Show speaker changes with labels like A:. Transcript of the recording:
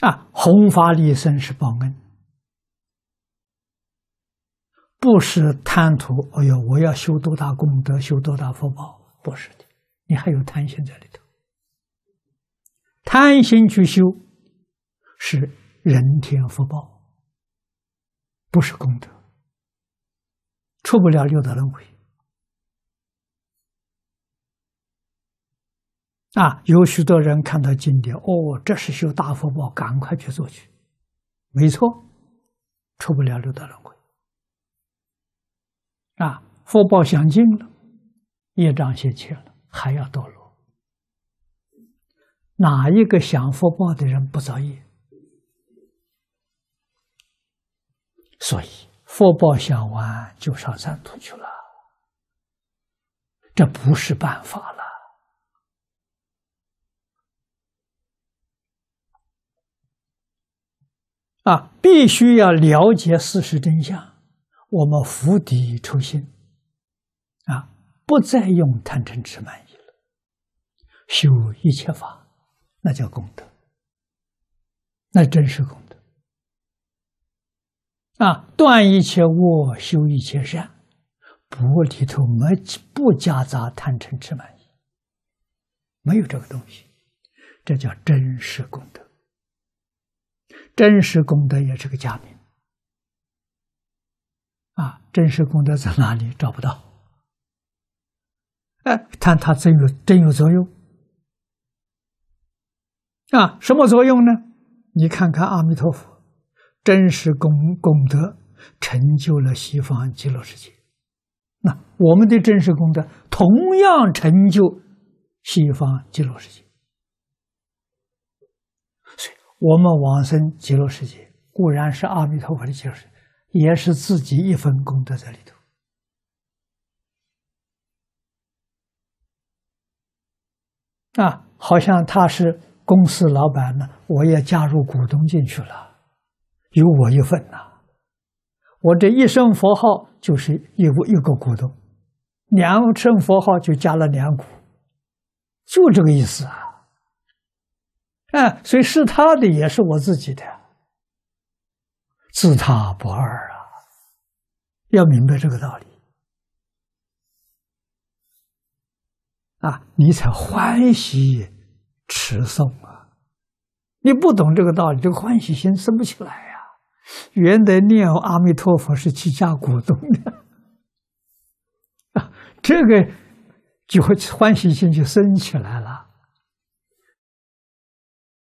A: 啊，弘法利生是报恩，不是贪图。哎呦，我要修多大功德，修多大福报？不是的，你还有贪心在里头，贪心去修是人天福报，不是功德，出不了六道轮回。啊，有许多人看到经典，哦，这是修大福报，赶快去做去。没错，出不了六道轮回。啊，福报享尽了，业障现前了，还要堕落。哪一个享福报的人不造业？所以福报享完就上三途去了，这不是办法了。啊，必须要了解事实真相，我们釜底抽薪，啊，不再用贪嗔痴慢疑了，修一切法，那叫功德，那真是功德。啊，断一切恶，修一切善，不里头没不夹杂贪嗔痴慢疑，没有这个东西，这叫真实功德。真实功德也是个假名，啊！真实功德在哪里找不到？哎，但它真有真有作用，啊！什么作用呢？你看看阿弥陀佛，真实功功德成就了西方极乐世界，那我们的真实功德同样成就西方极乐世界，所以。我们往生极乐世界，固然是阿弥陀佛的救世也是自己一份功德在里头。啊，好像他是公司老板呢，我也加入股东进去了，有我一份呐。我这一声佛号就是一一个股东，两声佛号就加了两股，就这个意思啊。所以是他的，也是我自己的，自他不二啊！要明白这个道理啊，你才欢喜持诵啊！你不懂这个道理，这个欢喜心生不起来呀。原来念阿弥陀佛是几家股东的啊？这个就会欢喜心就生起来了。